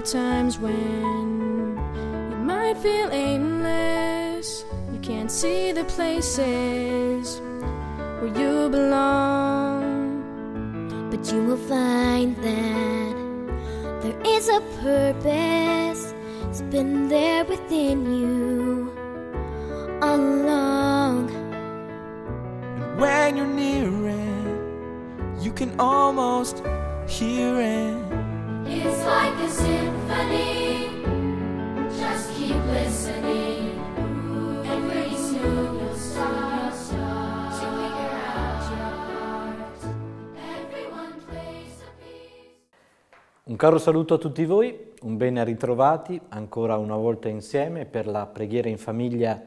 are times when you might feel aimless. You can't see the places where you belong, but you will find that there is a purpose. It's been there within you all along. And when you're near it, you can almost hear it. It's like a symphony. Just keep listening, and pretty soon you'll start, to figure out your heart. Everyone plays a piece. Un caro saluto a tutti voi, un bene ritrovati ancora una volta insieme per la preghiera in famiglia.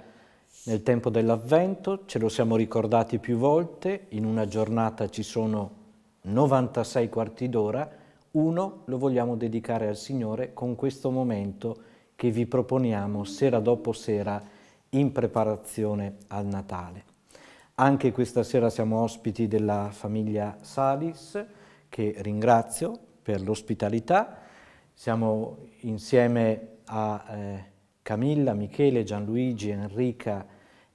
Nel tempo dell'Avvento ce lo siamo ricordati più volte, in una giornata ci sono 96 quarti d'ora uno lo vogliamo dedicare al Signore con questo momento che vi proponiamo sera dopo sera in preparazione al Natale. Anche questa sera siamo ospiti della famiglia Salis, che ringrazio per l'ospitalità. Siamo insieme a eh, Camilla, Michele, Gianluigi, Enrica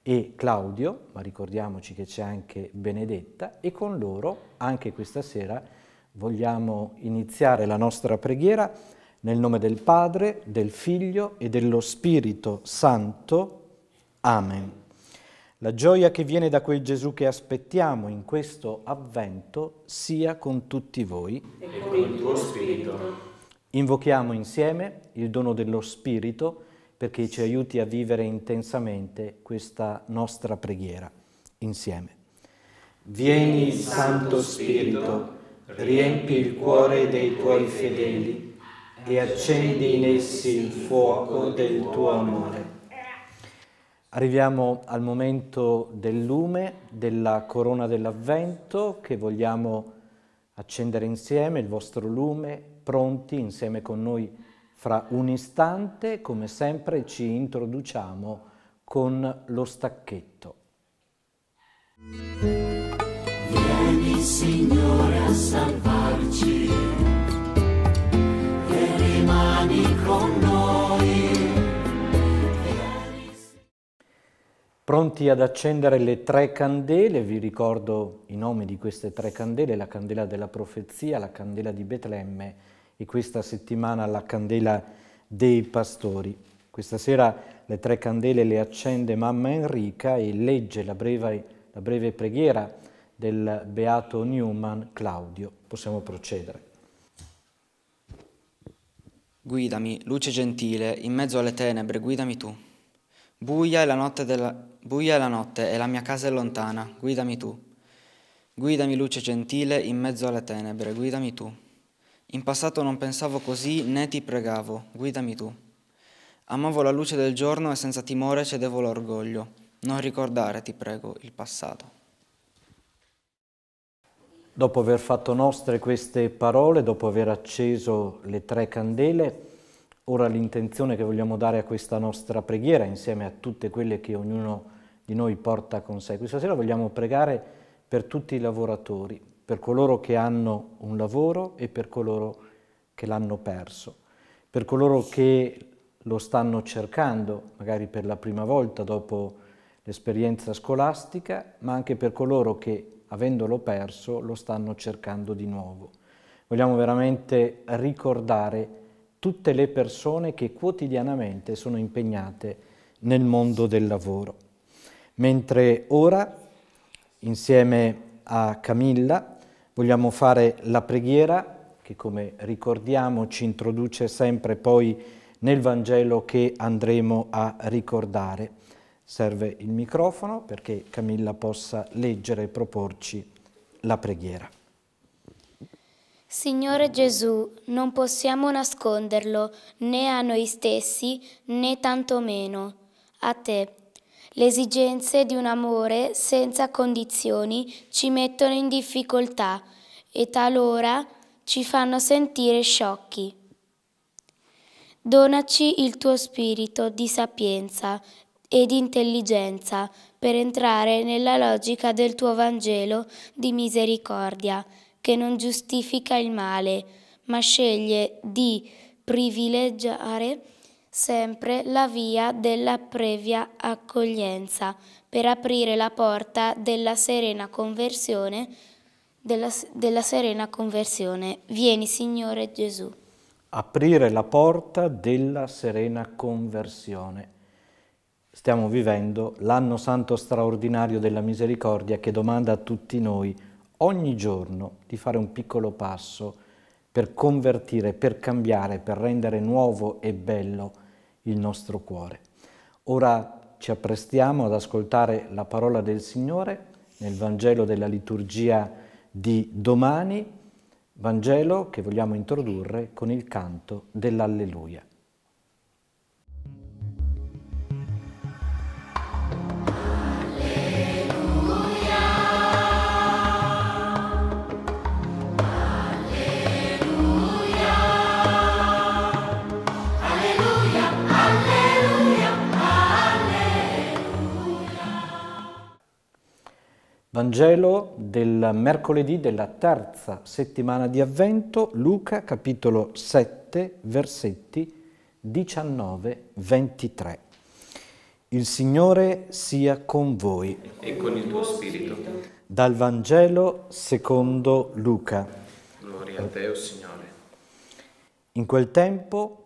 e Claudio, ma ricordiamoci che c'è anche Benedetta, e con loro anche questa sera Vogliamo iniziare la nostra preghiera nel nome del Padre, del Figlio e dello Spirito Santo. Amen. La gioia che viene da quel Gesù che aspettiamo in questo avvento sia con tutti voi. E con il tuo Spirito. Invochiamo insieme il dono dello Spirito perché ci aiuti a vivere intensamente questa nostra preghiera insieme. Vieni, Santo Spirito riempi il cuore dei tuoi fedeli e accendi in essi il fuoco del tuo amore. Arriviamo al momento del lume, della corona dell'avvento che vogliamo accendere insieme, il vostro lume, pronti insieme con noi fra un istante, come sempre ci introduciamo con lo stacchetto. Música Signore a salvarci e rimani con noi. Pronti ad accendere le tre candele, vi ricordo i nomi di queste tre candele, la candela della profezia, la candela di Betlemme e questa settimana la candela dei pastori. Questa sera le tre candele le accende mamma Enrica e legge la breve, la breve preghiera del beato Newman Claudio. Possiamo procedere. Guidami, luce gentile, in mezzo alle tenebre, guidami tu. Buia è la notte, della... Buia è la, notte e la mia casa è lontana, guidami tu. Guidami, luce gentile, in mezzo alle tenebre, guidami tu. In passato non pensavo così né ti pregavo, guidami tu. Amavo la luce del giorno e senza timore cedevo l'orgoglio. Non ricordare, ti prego, il passato. Dopo aver fatto nostre queste parole, dopo aver acceso le tre candele, ora l'intenzione che vogliamo dare a questa nostra preghiera, insieme a tutte quelle che ognuno di noi porta con sé. Questa sera vogliamo pregare per tutti i lavoratori, per coloro che hanno un lavoro e per coloro che l'hanno perso, per coloro che lo stanno cercando, magari per la prima volta dopo l'esperienza scolastica, ma anche per coloro che avendolo perso, lo stanno cercando di nuovo. Vogliamo veramente ricordare tutte le persone che quotidianamente sono impegnate nel mondo del lavoro. Mentre ora, insieme a Camilla, vogliamo fare la preghiera che come ricordiamo ci introduce sempre poi nel Vangelo che andremo a ricordare serve il microfono perché Camilla possa leggere e proporci la preghiera. Signore Gesù, non possiamo nasconderlo né a noi stessi né tantomeno a te. Le esigenze di un amore senza condizioni ci mettono in difficoltà e talora ci fanno sentire sciocchi. Donaci il tuo spirito di sapienza ed intelligenza per entrare nella logica del tuo Vangelo di misericordia, che non giustifica il male, ma sceglie di privilegiare sempre la via della previa accoglienza per aprire la porta della serena conversione. Della, della serena conversione. Vieni Signore Gesù. Aprire la porta della serena conversione. Stiamo vivendo l'anno santo straordinario della misericordia che domanda a tutti noi ogni giorno di fare un piccolo passo per convertire, per cambiare, per rendere nuovo e bello il nostro cuore. Ora ci apprestiamo ad ascoltare la parola del Signore nel Vangelo della liturgia di domani, Vangelo che vogliamo introdurre con il canto dell'Alleluia. Vangelo del mercoledì della terza settimana di Avvento, Luca capitolo 7, versetti 19-23. Il Signore sia con voi. E con il tuo spirito. Dal Vangelo secondo Luca. Gloria a te, o oh Signore. In quel tempo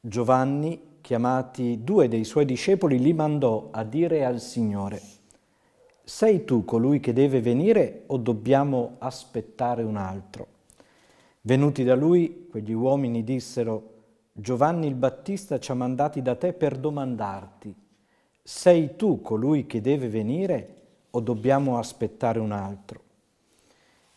Giovanni, chiamati due dei suoi discepoli, li mandò a dire al Signore – sei tu colui che deve venire o dobbiamo aspettare un altro? Venuti da lui, quegli uomini dissero, Giovanni il Battista ci ha mandati da te per domandarti, sei tu colui che deve venire o dobbiamo aspettare un altro?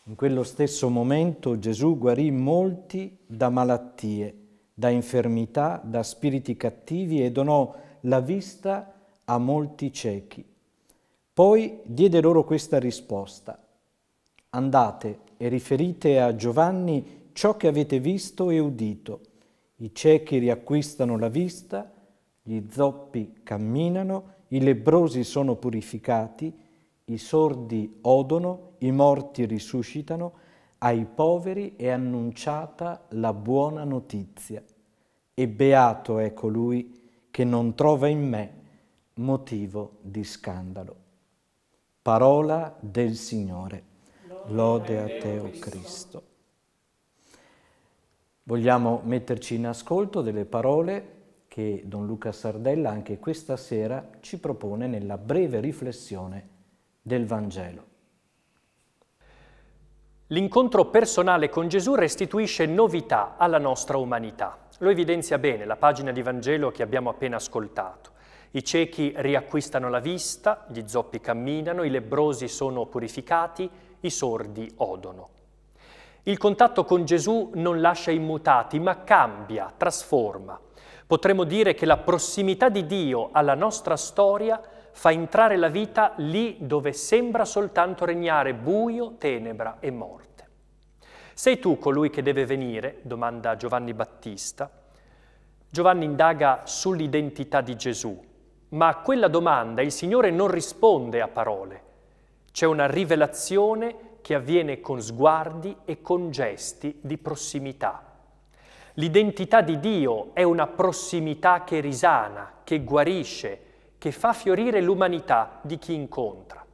In quello stesso momento Gesù guarì molti da malattie, da infermità, da spiriti cattivi e donò la vista a molti ciechi. Poi diede loro questa risposta. Andate e riferite a Giovanni ciò che avete visto e udito. I ciechi riacquistano la vista, gli zoppi camminano, i lebrosi sono purificati, i sordi odono, i morti risuscitano, ai poveri è annunciata la buona notizia. E beato è colui che non trova in me motivo di scandalo. Parola del Signore. Lode a te, o Cristo. Vogliamo metterci in ascolto delle parole che Don Luca Sardella anche questa sera ci propone nella breve riflessione del Vangelo. L'incontro personale con Gesù restituisce novità alla nostra umanità. Lo evidenzia bene la pagina di Vangelo che abbiamo appena ascoltato. I ciechi riacquistano la vista, gli zoppi camminano, i lebbrosi sono purificati, i sordi odono. Il contatto con Gesù non lascia immutati, ma cambia, trasforma. Potremmo dire che la prossimità di Dio alla nostra storia fa entrare la vita lì dove sembra soltanto regnare buio, tenebra e morte. Sei tu colui che deve venire? domanda Giovanni Battista. Giovanni indaga sull'identità di Gesù ma a quella domanda il Signore non risponde a parole. C'è una rivelazione che avviene con sguardi e con gesti di prossimità. L'identità di Dio è una prossimità che risana, che guarisce, che fa fiorire l'umanità di chi incontra.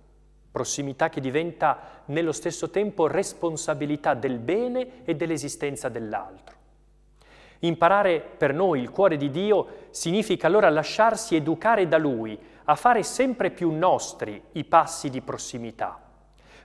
Prossimità che diventa nello stesso tempo responsabilità del bene e dell'esistenza dell'altro. Imparare per noi il cuore di Dio significa allora lasciarsi educare da Lui a fare sempre più nostri i passi di prossimità.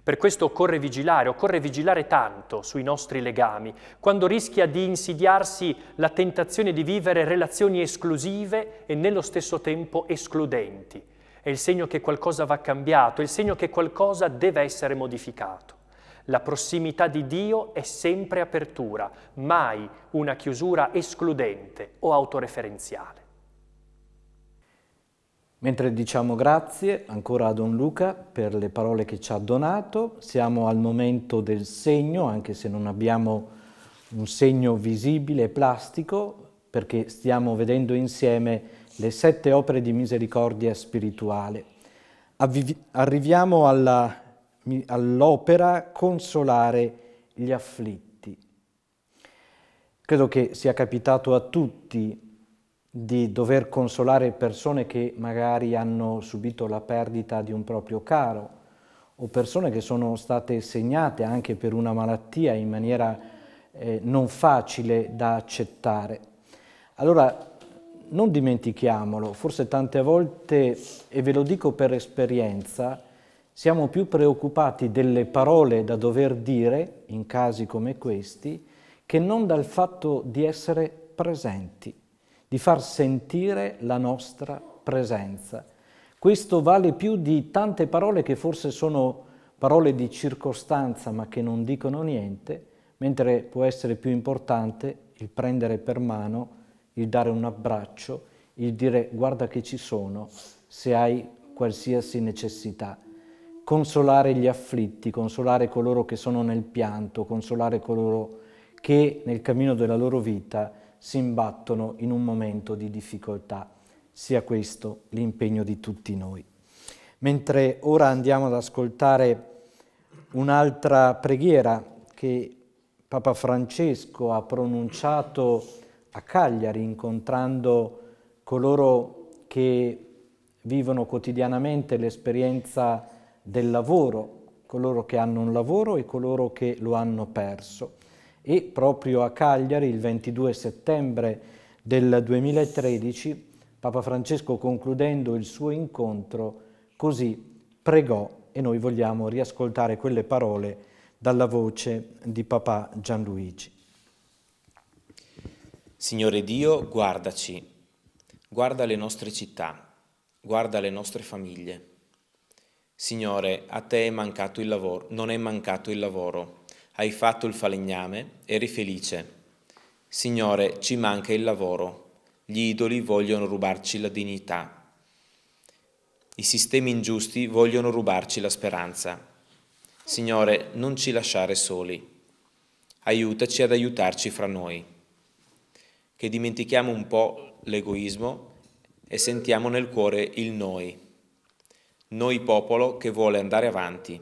Per questo occorre vigilare, occorre vigilare tanto sui nostri legami, quando rischia di insidiarsi la tentazione di vivere relazioni esclusive e nello stesso tempo escludenti. È il segno che qualcosa va cambiato, è il segno che qualcosa deve essere modificato. La prossimità di Dio è sempre apertura, mai una chiusura escludente o autoreferenziale. Mentre diciamo grazie ancora a Don Luca per le parole che ci ha donato, siamo al momento del segno, anche se non abbiamo un segno visibile e plastico, perché stiamo vedendo insieme le sette opere di misericordia spirituale. Arriviamo alla all'opera consolare gli afflitti. Credo che sia capitato a tutti di dover consolare persone che magari hanno subito la perdita di un proprio caro o persone che sono state segnate anche per una malattia in maniera eh, non facile da accettare. Allora non dimentichiamolo, forse tante volte, e ve lo dico per esperienza, siamo più preoccupati delle parole da dover dire, in casi come questi, che non dal fatto di essere presenti, di far sentire la nostra presenza. Questo vale più di tante parole che forse sono parole di circostanza ma che non dicono niente, mentre può essere più importante il prendere per mano, il dare un abbraccio, il dire guarda che ci sono se hai qualsiasi necessità consolare gli afflitti, consolare coloro che sono nel pianto, consolare coloro che nel cammino della loro vita si imbattono in un momento di difficoltà. Sia questo l'impegno di tutti noi. Mentre ora andiamo ad ascoltare un'altra preghiera che Papa Francesco ha pronunciato a Cagliari incontrando coloro che vivono quotidianamente l'esperienza di del lavoro, coloro che hanno un lavoro e coloro che lo hanno perso. E proprio a Cagliari, il 22 settembre del 2013, Papa Francesco, concludendo il suo incontro, così pregò e noi vogliamo riascoltare quelle parole dalla voce di Papa Gianluigi. Signore Dio, guardaci, guarda le nostre città, guarda le nostre famiglie Signore, a te è mancato il lavoro, non è mancato il lavoro. Hai fatto il falegname, eri felice. Signore, ci manca il lavoro. Gli idoli vogliono rubarci la dignità. I sistemi ingiusti vogliono rubarci la speranza. Signore, non ci lasciare soli. Aiutaci ad aiutarci fra noi. Che dimentichiamo un po' l'egoismo e sentiamo nel cuore il noi noi popolo che vuole andare avanti.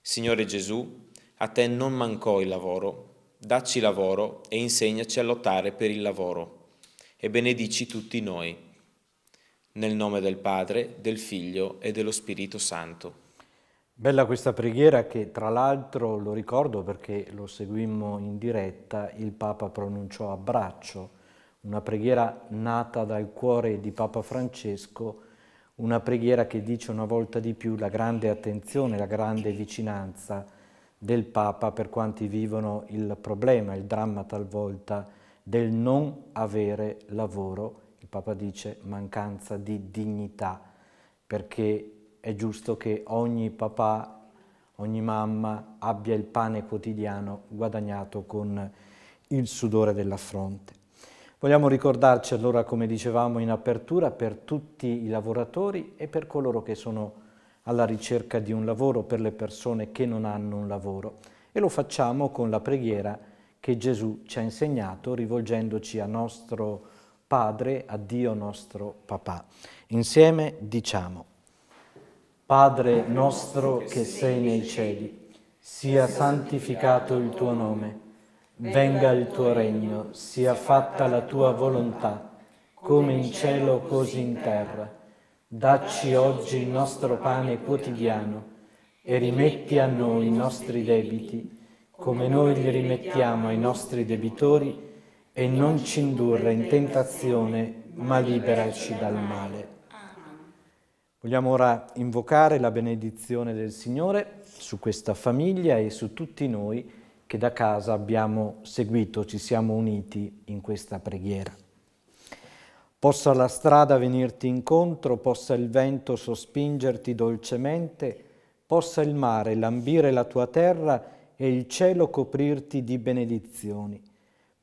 Signore Gesù, a te non mancò il lavoro, dacci lavoro e insegnaci a lottare per il lavoro e benedici tutti noi. Nel nome del Padre, del Figlio e dello Spirito Santo. Bella questa preghiera che tra l'altro lo ricordo perché lo seguimmo in diretta, il Papa pronunciò a braccio, una preghiera nata dal cuore di Papa Francesco una preghiera che dice una volta di più la grande attenzione, la grande vicinanza del Papa per quanti vivono il problema, il dramma talvolta del non avere lavoro, il Papa dice mancanza di dignità, perché è giusto che ogni papà, ogni mamma abbia il pane quotidiano guadagnato con il sudore della fronte. Vogliamo ricordarci allora, come dicevamo in apertura, per tutti i lavoratori e per coloro che sono alla ricerca di un lavoro, per le persone che non hanno un lavoro. E lo facciamo con la preghiera che Gesù ci ha insegnato rivolgendoci a nostro Padre, a Dio nostro Papà. Insieme diciamo, Padre nostro che sei nei cieli, sia santificato il tuo nome Venga il tuo regno, sia fatta la tua volontà, come in cielo così in terra. Dacci oggi il nostro pane quotidiano e rimetti a noi i nostri debiti, come noi li rimettiamo ai nostri debitori, e non ci indurre in tentazione, ma liberaci dal male. Vogliamo ora invocare la benedizione del Signore su questa famiglia e su tutti noi che da casa abbiamo seguito, ci siamo uniti in questa preghiera. Possa la strada venirti incontro, possa il vento sospingerti dolcemente, possa il mare lambire la tua terra e il cielo coprirti di benedizioni.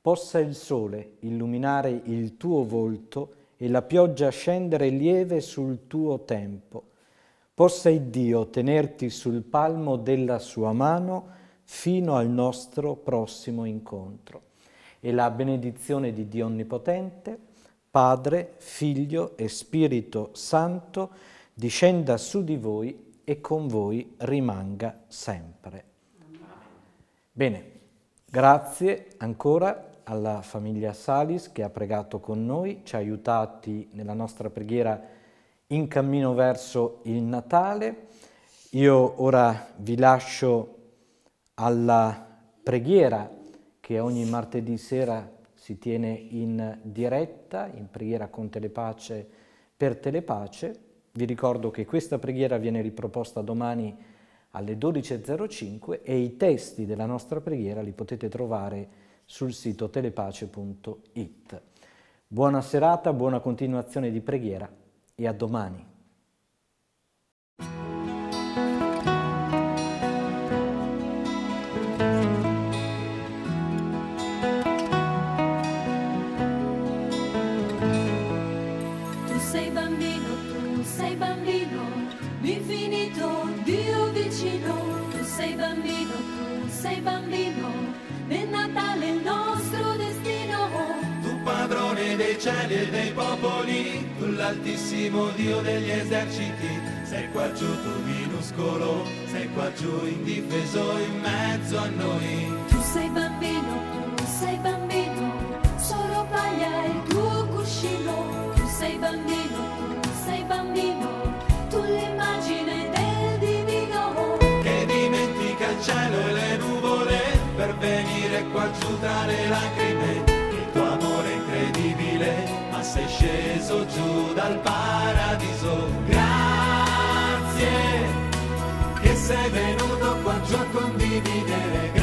Possa il sole illuminare il tuo volto e la pioggia scendere lieve sul tuo tempo. Possa il Dio tenerti sul palmo della sua mano fino al nostro prossimo incontro. E la benedizione di Dio Onnipotente, Padre, Figlio e Spirito Santo, discenda su di voi e con voi rimanga sempre. Bene, grazie ancora alla famiglia Salis che ha pregato con noi, ci ha aiutati nella nostra preghiera in cammino verso il Natale. Io ora vi lascio alla preghiera che ogni martedì sera si tiene in diretta, in preghiera con Telepace per Telepace. Vi ricordo che questa preghiera viene riproposta domani alle 12.05 e i testi della nostra preghiera li potete trovare sul sito telepace.it. Buona serata, buona continuazione di preghiera e a domani. sei bambino, nel Natale il nostro destino. Tu padrone dei cieli e dei popoli, tu l'altissimo Dio degli eserciti, sei qua giù tu minuscolo, sei qua giù indifeso in mezzo a noi. Tu sei bambino, tu sei bambino, solo paglia il tuo cuscino, tu sei bambino. venire qua giù dalle lacrime, il tuo amore incredibile, ma sei sceso giù dal paradiso. Grazie che sei venuto qua giù a condividere.